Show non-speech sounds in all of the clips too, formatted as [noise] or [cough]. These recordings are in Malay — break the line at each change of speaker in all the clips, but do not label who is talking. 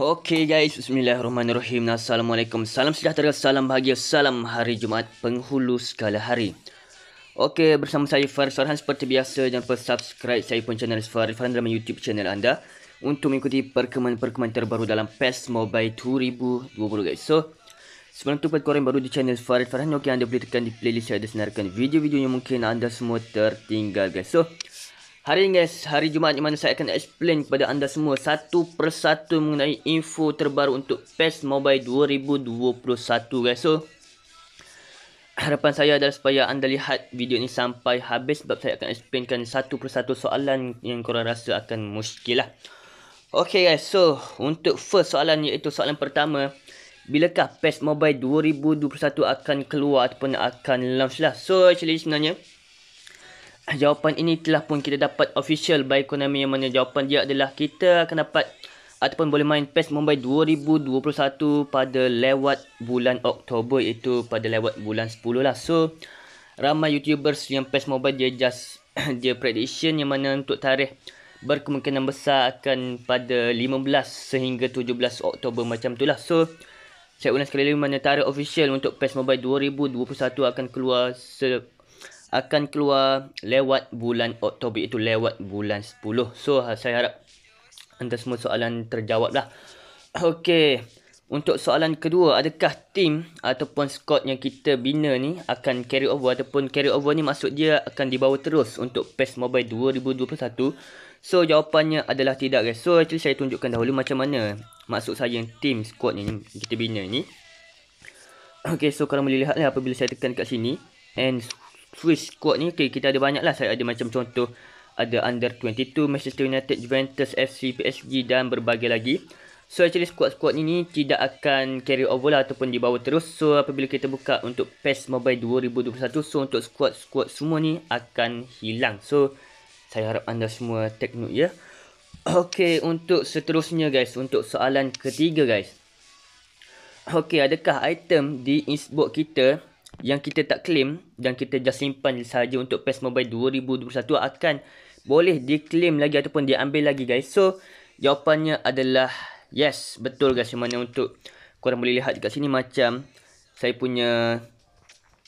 Okey guys, bismillahirrahmanirrahim. Assalamualaikum. Salam sejahtera, salam bahagia, salam hari Jumaat penghulu segala hari. Okey, bersama saya Faris Farhan seperti biasa. Jangan lupa subscribe saya pun channel Faris Farhan dalam YouTube channel anda untuk mengikuti perkembangan-perkembangan terbaru dalam PES Mobile 2020 guys. So, sebelum tu buat korang baru di channel Faris Farhan, okey anda boleh tekan di playlist saya ada senarkan video-video yang mungkin anda semua tertinggal guys. So, Hari ini, hari Jumaat di mana saya akan explain kepada anda semua satu persatu mengenai info terbaru untuk PES Mobile 2021 guys. So, harapan saya adalah supaya anda lihat video ini sampai habis sebab saya akan explainkan satu persatu soalan yang korang rasa akan muskil lah. Okay guys, so untuk first soalan iaitu soalan pertama, bilakah PES Mobile 2021 akan keluar ataupun akan launch lah? So, actually sebenarnya, jawapan ini telah pun kita dapat official by Konami yang mana jawapan dia adalah kita akan dapat ataupun boleh main PES Mumbai 2021 pada lewat bulan Oktober iaitu pada lewat bulan 10 lah. So ramai YouTubers yang PES Mobile dia just [coughs] dia prediction yang mana untuk tarikh berkemungkinan besar akan pada 15 sehingga 17 Oktober macam itulah. So saya ulang sekali lagi mana tarikh official untuk PES Mobile 2021 akan keluar se- akan keluar lewat bulan Oktober itu lewat bulan 10. So ha, saya harap anda semua soalan terjawab lah. Okey. Untuk soalan kedua, adakah team ataupun squad yang kita bina ni akan carry over ataupun carry over ni maksud dia akan dibawa terus untuk PES Mobile 2021? So jawapannya adalah tidak guys. So actually saya tunjukkan dahulu macam mana maksud saya yang team squad ni yang kita bina ni. Okay so korang boleh lihat lah apabila saya tekan kat sini. And Swiss squad ni okay, kita ada banyak lah saya ada macam contoh ada under 22 Manchester United Juventus FC PSG dan berbagai lagi so actually squad-squad ni, ni tidak akan carry over lah ataupun dibawa terus so apabila kita buka untuk PES Mobile 2021 so untuk squad-squad semua ni akan hilang so saya harap anda semua take note ya [clears throat] Okey untuk seterusnya guys untuk soalan ketiga guys Okey adakah item di e kita yang kita tak claim dan kita just simpan sahaja untuk PES Mobile 2021 akan boleh diklaim lagi ataupun diambil lagi guys. So, jawapannya adalah yes, betul guys. Yang mana untuk korang boleh lihat dekat sini macam saya punya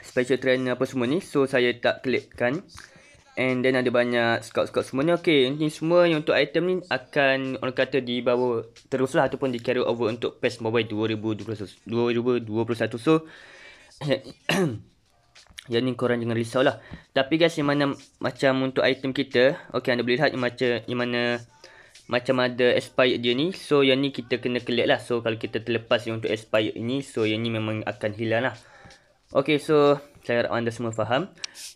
special trainer apa semua ni. So, saya tak klipkan. And then ada banyak scout-scout semua ni. Okay, ini semua yang untuk item ni akan orang kata dibawa teruslah ataupun di carry over untuk PES Mobile 2020, 2021. So, [coughs] Yang ni korang jangan risau lah Tapi guys yang mana macam untuk item kita Okay anda boleh lihat yang, maca, yang mana Macam ada expired dia ni So yang ni kita kena collect lah So kalau kita terlepas yang untuk expired ini, So yang ni memang akan hilang lah Okay so saya harap anda semua faham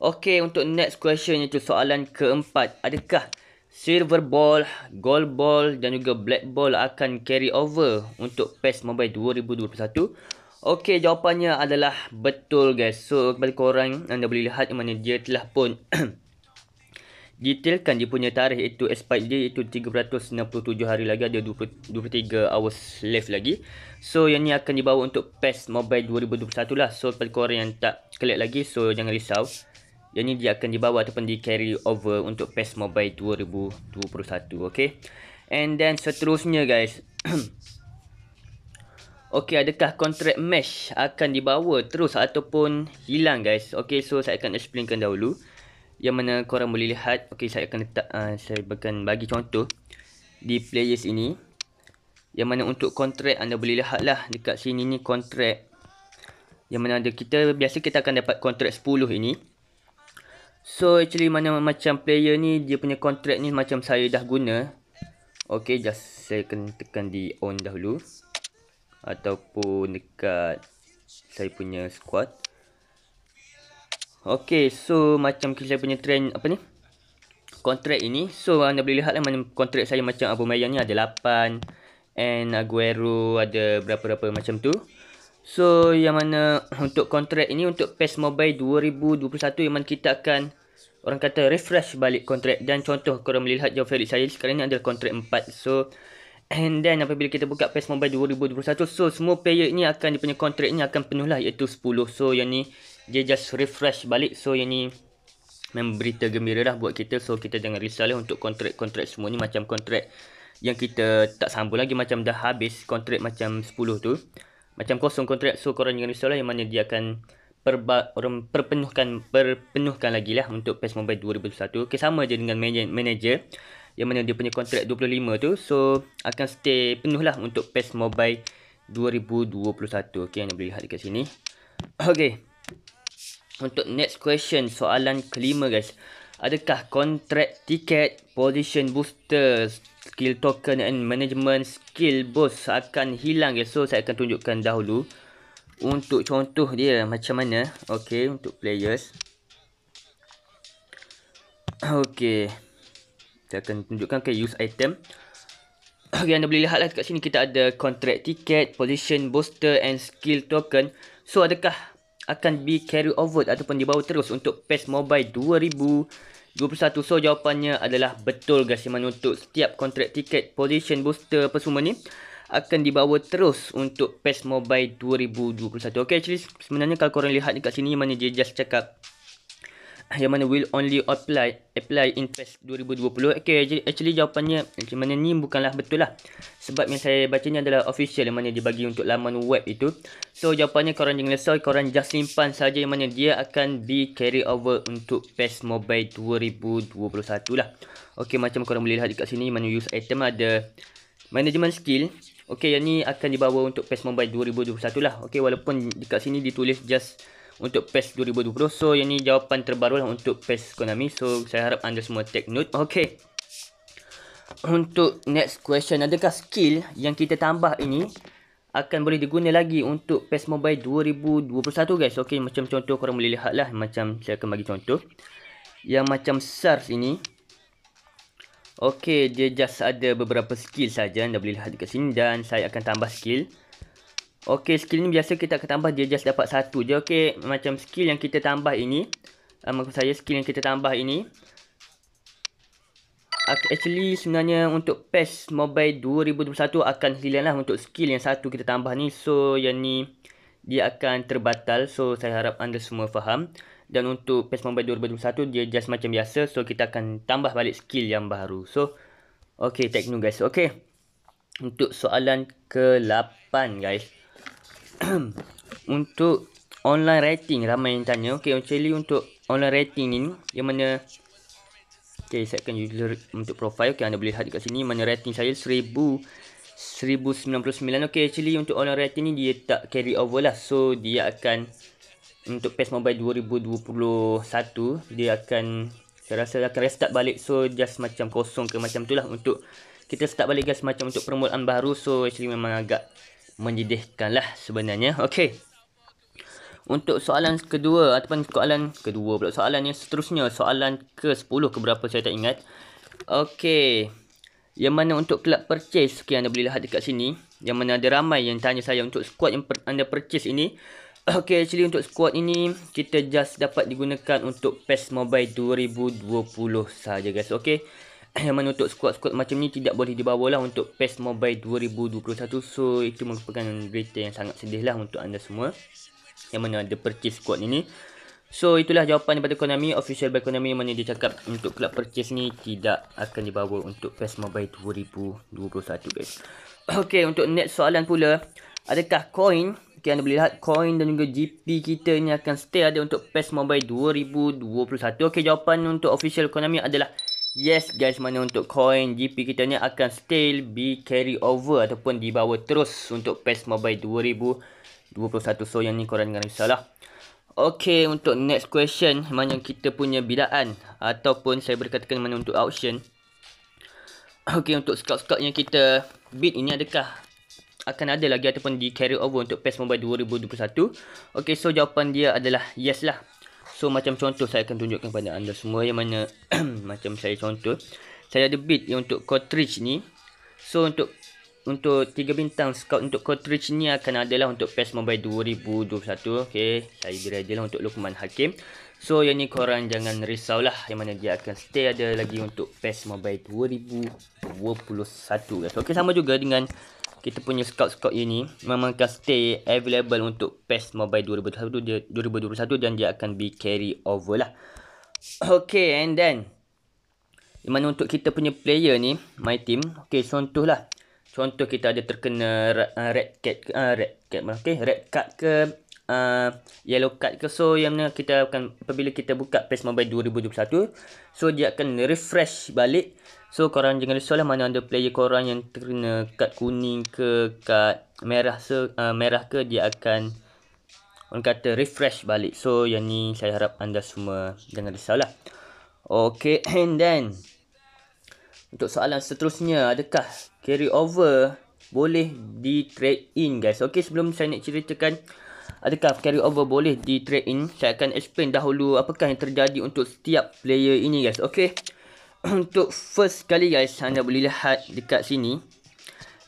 Okay untuk next question iaitu soalan keempat Adakah silver ball, gold ball dan juga black ball akan carry over Untuk PES Mobile 2021 Okey, jawapannya adalah betul guys. So, kepada korang anda boleh lihat mana dia telah pun [clears throat] detailkan dia punya tarikh itu expired dia itu 367 hari lagi ada 20, 23 hours left lagi. So, yang ni akan dibawa untuk PES Mobile 2021 lah. So, kepada korang yang tak collect lagi, so jangan risau. Yang ni dia akan dibawa ataupun di carry over untuk PES Mobile 2021, okey. And then seterusnya guys, [clears throat] Okey, adakah kontrak mesh akan dibawa terus ataupun hilang guys? Okey, so saya akan explainkan dahulu. Yang mana korang boleh lihat, okey saya akan letak uh, saya akan bagi contoh di players ini. Yang mana untuk kontrak anda boleh lihat lihatlah dekat sini ni kontrak. Yang mana ada kita biasa kita akan dapat kontrak 10 ini. So actually mana macam player ni dia punya kontrak ni macam saya dah guna. Okey, just saya akan tekan di on dahulu ataupun dekat saya punya squad. Okey, so macam kita punya trend apa ni? Kontrak ini. So anda boleh lihatlah mana kontrak saya macam Abu Mayang ni ada 8 and Aguero ada berapa-berapa macam tu. So yang mana untuk kontrak ini untuk PES Mobile 2021 yang mana kita akan orang kata refresh balik kontrak dan contoh korang boleh lihat jauh Felix saya sekarang ni ada kontrak 4. So And then apabila kita buka PES Mobile 2021 So semua player ni akan dia punya kontrak ni akan penuh lah iaitu 10 So yang ni dia just refresh balik So yang ni memberita gembira lah buat kita So kita jangan risau lah untuk kontrak-kontrak semua ni Macam kontrak yang kita tak sambung lagi macam dah habis kontrak macam 10 tu Macam kosong kontrak so korang jangan risau lah yang mana dia akan perba- orang perpenuhkan, perpenuhkan lagi lah untuk PES Mobile 2021 Okay sama je dengan manager yang mana dia punya kontrak 25 tu so akan stay penuh lah untuk PES Mobile 2021 Okay, anda boleh lihat dekat sini Okay, untuk next question soalan kelima guys adakah kontrak tiket position booster skill token and management skill boost akan hilang guys so saya akan tunjukkan dahulu untuk contoh dia macam mana Okay, untuk players Okay, saya akan tunjukkan ke use item. Okay, [clears throat] anda boleh lihatlah kat sini kita ada contract ticket, position booster and skill token. So adakah akan be carry over ataupun dibawa terus untuk PES Mobile 2021? So jawapannya adalah betul guys yang untuk setiap contract ticket, position booster apa semua ni akan dibawa terus untuk PES Mobile 2021. Okay, actually sebenarnya kalau korang lihat kat sini mana dia just cakap yang mana will only apply apply in phase 2020. Okey, actually jawapannya macam mana ni bukanlah betul lah. Sebab yang saya baca ni adalah official yang mana dibagi untuk laman web itu. So jawapannya korang jangan lesa, korang just simpan saja yang mana dia akan be carry over untuk phase mobile 2021 lah. Okey, macam korang boleh lihat dekat sini mana use item ada management skill. Okey, yang ni akan dibawa untuk phase mobile 2021 lah. Okey, walaupun dekat sini ditulis just untuk PES 2020. So, yang ni jawapan terbaru lah untuk PES Konami. So, saya harap anda semua take note. Okay. Untuk next question, adakah skill yang kita tambah ini akan boleh diguna lagi untuk PES Mobile 2021 guys? Okay, macam contoh korang boleh lihat lah. Macam saya akan bagi contoh. Yang macam SARS ini. Okay, dia just ada beberapa skill saja. Anda boleh lihat dekat sini. Dan saya akan tambah skill. Okey, skill ni biasa kita akan tambah dia just dapat satu je. okey macam skill yang kita tambah ini. Uh, maksud saya skill yang kita tambah ini. Actually sebenarnya untuk PES Mobile 2021 akan hilang lah untuk skill yang satu kita tambah ni. So yang ni dia akan terbatal. So saya harap anda semua faham. Dan untuk PES Mobile 2021 dia just macam biasa. So kita akan tambah balik skill yang baru. So okay techno guys. Okay. Untuk soalan ke-8 guys. [clears throat] untuk online rating ramai yang tanya okey actually untuk online rating ni yang mana okey akan user untuk profile okey anda boleh lihat dekat sini mana rating saya 1000 1099 okey actually untuk online rating ni dia tak carry over lah so dia akan untuk PES Mobile 2021 dia akan saya rasa akan restart balik so just macam kosong ke macam tu lah untuk kita start balik guys macam untuk permulaan baru so actually memang agak lah sebenarnya. Okey. Untuk soalan kedua ataupun soalan kedua pula soalan yang seterusnya, soalan ke-10 ke berapa saya tak ingat. Okey. Yang mana untuk kelab purchase okay, anda boleh lihat dekat sini. Yang mana ada ramai yang tanya saya untuk squad yang per- anda purchase ini. [clears throat] Okay, actually untuk squad ini, kita just dapat digunakan untuk PES Mobile 2020 saja guys. Okay, yang [coughs] mana untuk squad-squad macam ni tidak boleh dibawa dibawalah untuk PES Mobile 2021 so itu merupakan berita yang sangat sedih lah untuk anda semua yang mana ada purchase squad ini so itulah jawapan daripada Konami official by Konami yang mana dia cakap untuk club purchase ni tidak akan dibawa untuk PES Mobile 2021 guys [coughs] ok untuk next soalan pula adakah coin ok anda boleh lihat coin dan juga GP kita ni akan stay ada untuk PES Mobile 2021 ok jawapan untuk official Konami adalah Yes guys mana untuk coin GP kita ni akan still be carry over ataupun dibawa terus untuk PES Mobile 2021 So yang ni korang dengar risau lah. Okay untuk next question mana kita punya bidaan ataupun saya berkatakan mana untuk auction [clears throat] Okay untuk scout-scout yang kita bid ini adakah akan ada lagi ataupun di carry over untuk PES Mobile 2021 Okay so jawapan dia adalah yes lah So macam contoh saya akan tunjukkan kepada anda semua yang mana [clears throat] macam saya contoh saya ada bit yang untuk cartridge ni. So untuk untuk tiga bintang scout untuk cartridge ni akan adalah untuk PES Mobile 2021. Okey, saya beri ajalah untuk Lukman Hakim. So yang ni korang jangan risau lah yang mana dia akan stay ada lagi untuk PES Mobile 2021 guys. Okey sama juga dengan kita punya scout-scout ini memang akan stay available untuk PES Mobile 2021 dia 2021 dan dia akan be carry over lah. Okay and then di mana untuk kita punya player ni my team okay contoh lah, contoh kita ada terkena red, uh, red cat uh, red okay red ke uh, yellow card ke so yang kita akan apabila kita buka PES Mobile 2021 so dia akan refresh balik so korang jangan risau lah mana ada player korang yang terkena kad kuning ke kad merah so, uh, merah ke dia akan orang kata refresh balik so yang ni saya harap anda semua jangan risau lah Okay [clears throat] and then untuk soalan seterusnya adakah carry over boleh di trade in guys okay sebelum saya nak ceritakan adakah carry over boleh di trade in saya akan explain dahulu apakah yang terjadi untuk setiap player ini guys okey [clears throat] untuk first kali guys anda boleh lihat dekat sini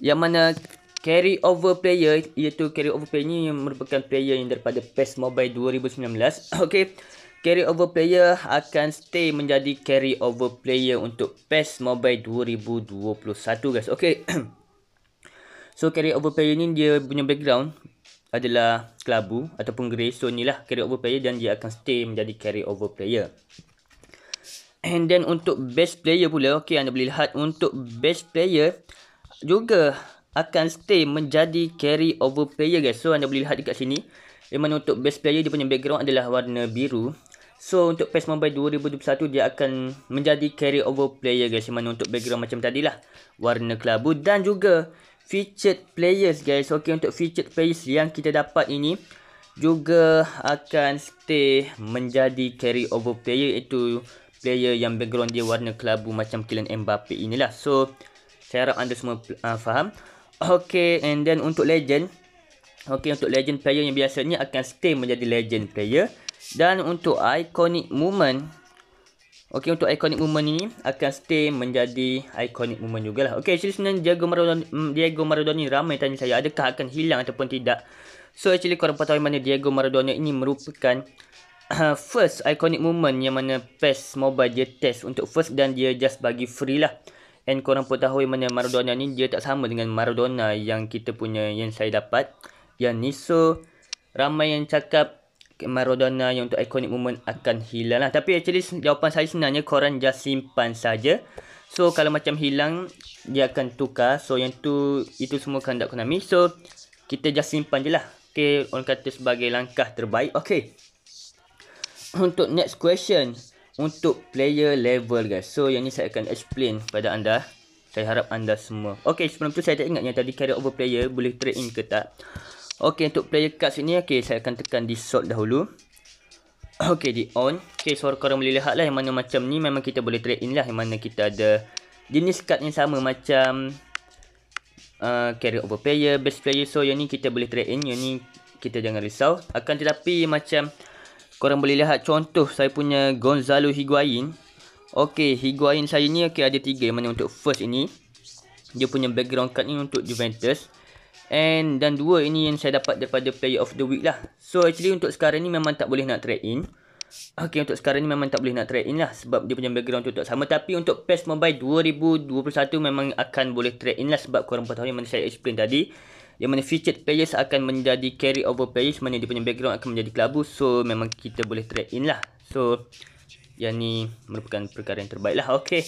yang mana carry over player iaitu carry over player ini yang merupakan player yang daripada PES Mobile 2019 [clears throat] okey carry over player akan stay menjadi carry over player untuk PES Mobile 2021 guys okey [clears throat] So carry over player ni dia punya background adalah kelabu ataupun Grayson ni lah carry over player dan dia akan stay menjadi carry over player. And then untuk best player pula, okay anda boleh lihat untuk best player juga akan stay menjadi carry over player guys. So anda boleh lihat dekat sini. Yang mana untuk best player dia punya background adalah warna biru. So untuk PES Mobile 2021 dia akan menjadi carry over player guys. Yang mana untuk background macam tadi lah. Warna kelabu dan juga featured players guys. Okay untuk featured players yang kita dapat ini juga akan stay menjadi carry over player iaitu player yang background dia warna kelabu macam Kylian Mbappe inilah. So saya harap anda semua uh, faham. Okay and then untuk legend Okay untuk legend player yang biasanya akan stay menjadi legend player Dan untuk iconic moment Okey untuk iconic moment ni akan stay menjadi iconic moment jugalah. Okey actually sebenarnya Diego Maradona mm, Diego Maradona ni ramai tanya saya adakah akan hilang ataupun tidak. So actually korang patut tahu mana Diego Maradona ini merupakan uh, [clears throat] first iconic moment yang mana PES Mobile dia test untuk first dan dia just bagi free lah. And korang pun tahu mana Maradona ni dia tak sama dengan Maradona yang kita punya yang saya dapat. Yang ni so ramai yang cakap Maradona yang untuk iconic moment akan hilang lah. Tapi actually jawapan saya sebenarnya korang just simpan saja. So kalau macam hilang dia akan tukar. So yang tu itu semua kehendak Konami. So kita just simpan je lah. Okay orang kata sebagai langkah terbaik. Okay. Untuk next question. Untuk player level guys. So yang ni saya akan explain pada anda. Saya harap anda semua. Okay sebelum tu saya tak ingat yang tadi carry over player boleh trade in ke tak. Okey untuk player card sini okey saya akan tekan di sort dahulu. [clears throat] Okey di on. Okey suara korang boleh lihat lah yang mana macam ni memang kita boleh trade in lah yang mana kita ada jenis card yang sama macam uh, carry over player, best player so yang ni kita boleh trade in, yang ni kita jangan risau. Akan tetapi macam korang boleh lihat contoh saya punya Gonzalo Higuain. Okey Higuain saya ni okey ada tiga yang mana untuk first ini dia punya background card ni untuk Juventus. And dan dua ini yang saya dapat daripada player of the week lah. So actually untuk sekarang ni memang tak boleh nak trade in. Okay untuk sekarang ni memang tak boleh nak trade in lah Sebab dia punya background tu tak sama Tapi untuk PES Mobile 2021 memang akan boleh trade in lah Sebab korang tahu yang mana saya explain tadi Yang mana featured players akan menjadi carry over players Mana dia punya background akan menjadi kelabu So memang kita boleh trade in lah So yang ni merupakan perkara yang terbaik lah Okay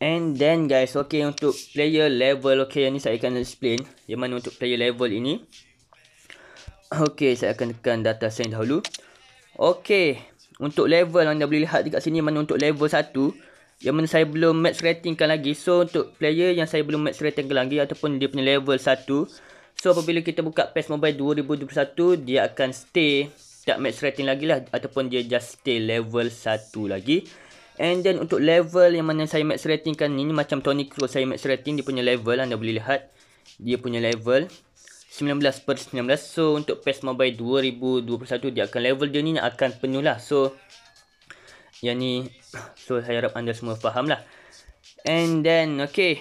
And then guys, okay untuk player level, okay yang ni saya akan explain Yang mana untuk player level ini Okay, saya akan tekan data sign dahulu Okay, untuk level anda boleh lihat dekat sini mana untuk level 1 Yang mana saya belum max ratingkan lagi So untuk player yang saya belum max ratingkan lagi ataupun dia punya level 1 So apabila kita buka PES Mobile 2021, dia akan stay tak max rating lagi lah Ataupun dia just stay level 1 lagi And then untuk level yang mana saya max rating kan ni, ni macam Tony Cruz saya max rating dia punya level lah, anda boleh lihat dia punya level 19 per 19 so untuk PES Mobile 2021 dia akan level dia ni akan penuh lah so yang ni [coughs] so saya harap anda semua faham lah and then okay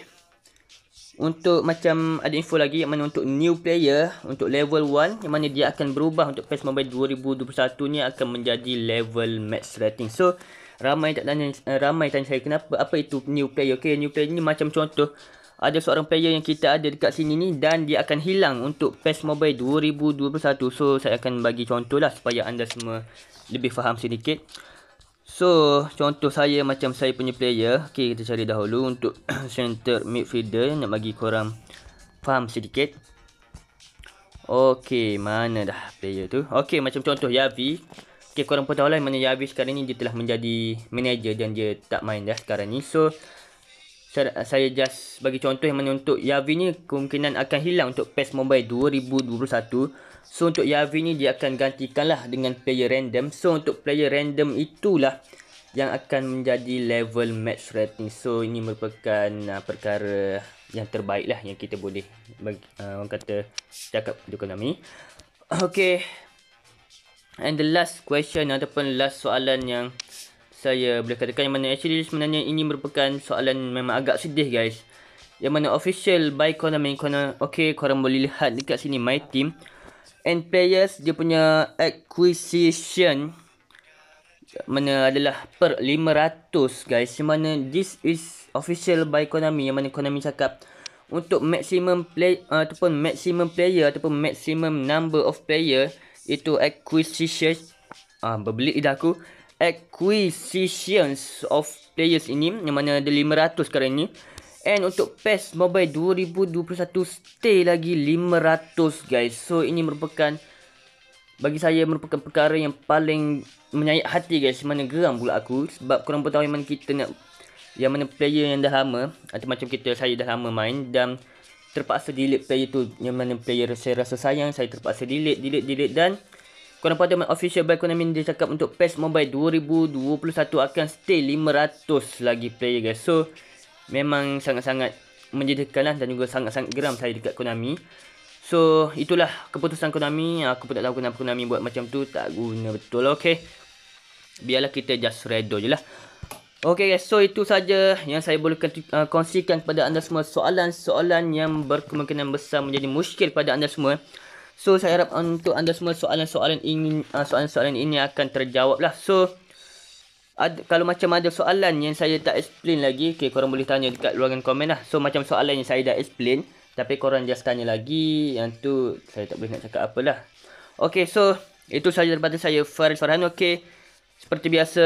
untuk macam ada info lagi yang mana untuk new player untuk level 1 yang mana dia akan berubah untuk PES Mobile 2021 ni akan menjadi level max rating so ramai tak tanya eh, ramai tanya saya kenapa apa itu new player okey new player ni macam contoh ada seorang player yang kita ada dekat sini ni dan dia akan hilang untuk PES Mobile 2021 so saya akan bagi contoh lah supaya anda semua lebih faham sedikit so contoh saya macam saya punya player okey kita cari dahulu untuk [clears throat] center midfielder nak bagi korang faham sedikit Okey, mana dah player tu? Okey, macam contoh Yavi seperti korang pun tahu lah mana Yavi sekarang ni dia telah menjadi manager dan dia tak main dah sekarang ni. So saya, saya just bagi contoh yang mana untuk Yavi ni kemungkinan akan hilang untuk PES Mobile 2021. So untuk Yavi ni dia akan gantikan lah dengan player random. So untuk player random itulah yang akan menjadi level match rating. So ini merupakan uh, perkara yang terbaik lah yang kita boleh bagi, uh, orang kata cakap di kolam Okay. And the last question ataupun last soalan yang saya boleh katakan yang mana actually sebenarnya ini merupakan soalan memang agak sedih guys. Yang mana official by Konami Konami Okay korang boleh lihat dekat sini my team And players dia punya acquisition Mana adalah per 500 guys Yang mana this is official by Konami Yang mana Konami cakap Untuk maximum play uh, Ataupun maximum player Ataupun maximum number of player itu acquisitions ah uh, berbeli idah aku acquisitions of players ini yang mana ada 500 sekarang ni and untuk PES Mobile 2021 stay lagi 500 guys. So ini merupakan bagi saya merupakan perkara yang paling menyayat hati guys mana geram pula aku sebab kurang pun tahu yang mana kita nak yang mana player yang dah lama atau macam kita saya dah lama main dan terpaksa delete player tu yang mana player saya rasa sayang saya terpaksa delete delete delete dan Konami Pada official by Konami dia cakap untuk PES Mobile 2021 akan stay 500 lagi player guys. So memang sangat-sangat menjadikan lah dan juga sangat-sangat geram saya dekat Konami. So itulah keputusan Konami. Aku pun tak tahu kenapa Konami buat macam tu. Tak guna betul lah okay. Biarlah kita just redo je lah. Okey guys, so itu saja yang saya boleh uh, kongsikan kepada anda semua soalan-soalan yang berkemungkinan besar menjadi muskil pada anda semua. So saya harap untuk anda semua soalan-soalan ini uh, soalan-soalan ini akan terjawablah. So ad, kalau macam ada soalan yang saya tak explain lagi, okay, korang boleh tanya dekat ruangan komen lah. So macam soalan yang saya dah explain, tapi korang just tanya lagi yang tu saya tak boleh nak cakap apalah. Okay, so itu sahaja daripada saya Faris Farhan. Okay. Seperti biasa,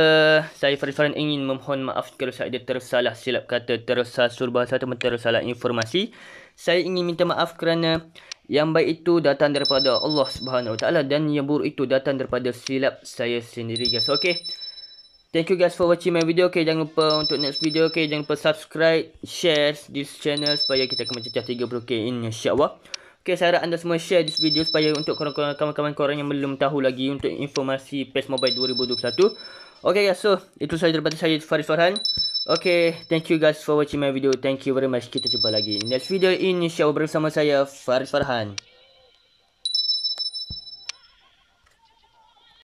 saya Farid Farhan ingin memohon maaf kalau saya ada tersalah silap kata, tersasur bahasa atau tersalah informasi. Saya ingin minta maaf kerana yang baik itu datang daripada Allah Subhanahu Taala dan yang buruk itu datang daripada silap saya sendiri guys. Okay. Thank you guys for watching my video. Okay, jangan lupa untuk next video. Okay, jangan lupa subscribe, share this channel supaya kita akan mencecah 30k insyaAllah. Okay, saya harap anda semua share this video supaya untuk kawan-kawan korang yang belum tahu lagi untuk informasi PES Mobile 2021. Okay guys, so itu sahaja daripada saya Faris Farhan. Okay, thank you guys for watching my video. Thank you very much. Kita jumpa lagi next video ini. Syawal bersama saya Faris Farhan.